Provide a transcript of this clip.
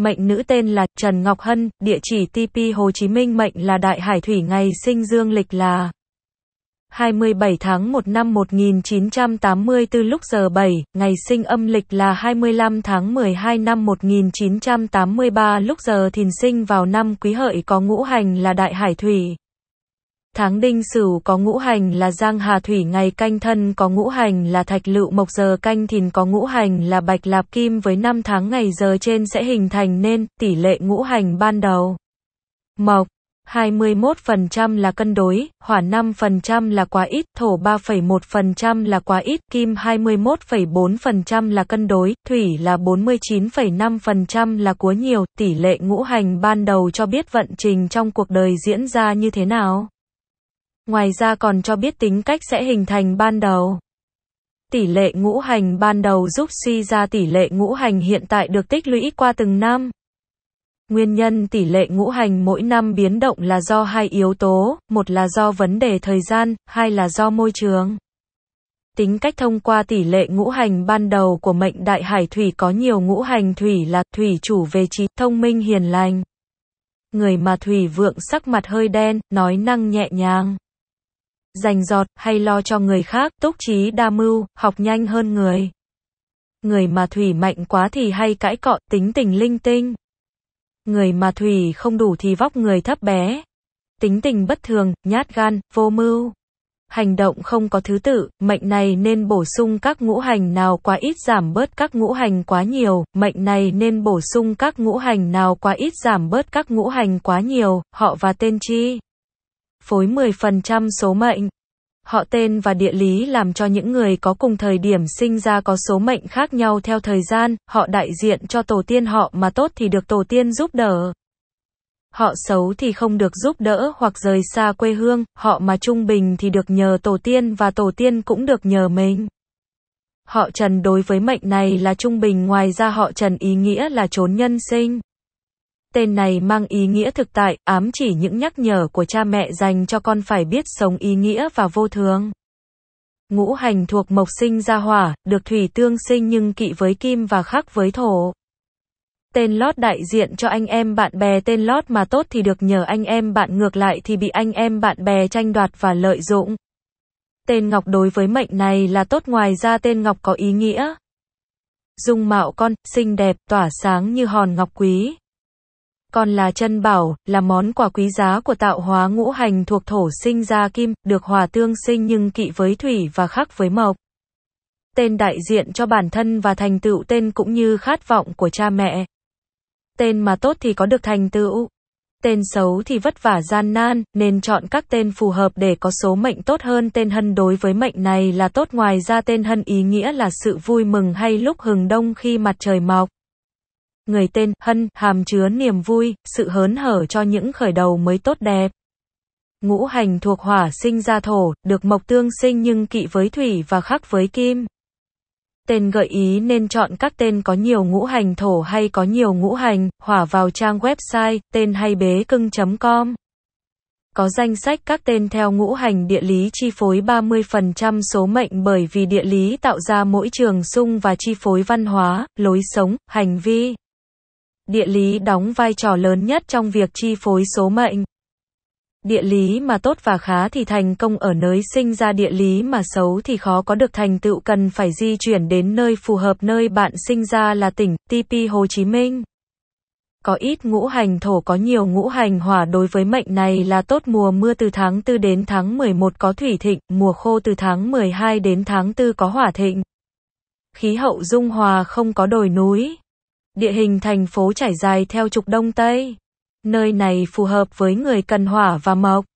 Mệnh nữ tên là Trần Ngọc Hân, địa chỉ TP Hồ Chí Minh mệnh là Đại Hải Thủy ngày sinh dương lịch là 27 tháng 1 năm 1984 lúc giờ 7, ngày sinh âm lịch là 25 tháng 12 năm 1983 lúc giờ thìn sinh vào năm quý hợi có ngũ hành là Đại Hải Thủy. Tháng đinh sửu có ngũ hành là giang hà thủy ngày canh thân có ngũ hành là thạch lựu mộc giờ canh thìn có ngũ hành là bạch lạp kim với năm tháng ngày giờ trên sẽ hình thành nên tỷ lệ ngũ hành ban đầu. Mộc 21% là cân đối, hỏa 5% là quá ít, thổ 3,1% là quá ít, kim 21,4% là cân đối, thủy là 49,5% là quá nhiều, tỷ lệ ngũ hành ban đầu cho biết vận trình trong cuộc đời diễn ra như thế nào. Ngoài ra còn cho biết tính cách sẽ hình thành ban đầu. Tỷ lệ ngũ hành ban đầu giúp suy ra tỷ lệ ngũ hành hiện tại được tích lũy qua từng năm. Nguyên nhân tỷ lệ ngũ hành mỗi năm biến động là do hai yếu tố, một là do vấn đề thời gian, hai là do môi trường. Tính cách thông qua tỷ lệ ngũ hành ban đầu của mệnh đại hải thủy có nhiều ngũ hành thủy là thủy chủ về trí thông minh hiền lành. Người mà thủy vượng sắc mặt hơi đen, nói năng nhẹ nhàng dành giọt hay lo cho người khác, túc trí đa mưu, học nhanh hơn người. Người mà thủy mạnh quá thì hay cãi cọ, tính tình linh tinh. Người mà thủy không đủ thì vóc người thấp bé. Tính tình bất thường, nhát gan, vô mưu. Hành động không có thứ tự, mệnh này nên bổ sung các ngũ hành nào quá ít giảm bớt các ngũ hành quá nhiều, mệnh này nên bổ sung các ngũ hành nào quá ít giảm bớt các ngũ hành quá nhiều, họ và tên chi phối 10% số mệnh. Họ tên và địa lý làm cho những người có cùng thời điểm sinh ra có số mệnh khác nhau theo thời gian, họ đại diện cho tổ tiên họ mà tốt thì được tổ tiên giúp đỡ. Họ xấu thì không được giúp đỡ hoặc rời xa quê hương, họ mà trung bình thì được nhờ tổ tiên và tổ tiên cũng được nhờ mình. Họ trần đối với mệnh này là trung bình ngoài ra họ trần ý nghĩa là trốn nhân sinh. Tên này mang ý nghĩa thực tại, ám chỉ những nhắc nhở của cha mẹ dành cho con phải biết sống ý nghĩa và vô thường. Ngũ hành thuộc mộc sinh ra hỏa, được thủy tương sinh nhưng kỵ với kim và khắc với thổ. Tên lót đại diện cho anh em bạn bè tên lót mà tốt thì được nhờ anh em bạn ngược lại thì bị anh em bạn bè tranh đoạt và lợi dụng. Tên ngọc đối với mệnh này là tốt ngoài ra tên ngọc có ý nghĩa. Dung mạo con, xinh đẹp, tỏa sáng như hòn ngọc quý còn là chân bảo, là món quà quý giá của tạo hóa ngũ hành thuộc thổ sinh ra kim, được hòa tương sinh nhưng kỵ với thủy và khắc với mộc. Tên đại diện cho bản thân và thành tựu tên cũng như khát vọng của cha mẹ. Tên mà tốt thì có được thành tựu. Tên xấu thì vất vả gian nan, nên chọn các tên phù hợp để có số mệnh tốt hơn tên hân đối với mệnh này là tốt ngoài ra tên hân ý nghĩa là sự vui mừng hay lúc hừng đông khi mặt trời mọc người tên Hân hàm chứa niềm vui, sự hớn hở cho những khởi đầu mới tốt đẹp. Ngũ hành thuộc hỏa sinh ra thổ, được mộc tương sinh nhưng kỵ với thủy và khắc với kim. Tên gợi ý nên chọn các tên có nhiều ngũ hành thổ hay có nhiều ngũ hành, hỏa vào trang website tên hay bế cưng.com. Có danh sách các tên theo ngũ hành địa lý chi phối 30% số mệnh bởi vì địa lý tạo ra mỗi trường sung và chi phối văn hóa, lối sống, hành vi. Địa lý đóng vai trò lớn nhất trong việc chi phối số mệnh. Địa lý mà tốt và khá thì thành công ở nơi sinh ra địa lý mà xấu thì khó có được thành tựu cần phải di chuyển đến nơi phù hợp nơi bạn sinh ra là tỉnh TP Hồ Chí Minh. Có ít ngũ hành thổ có nhiều ngũ hành hỏa đối với mệnh này là tốt mùa mưa từ tháng 4 đến tháng 11 có thủy thịnh, mùa khô từ tháng 12 đến tháng 4 có hỏa thịnh. Khí hậu dung hòa không có đồi núi, Địa hình thành phố trải dài theo trục đông tây. Nơi này phù hợp với người cần hỏa và mộc.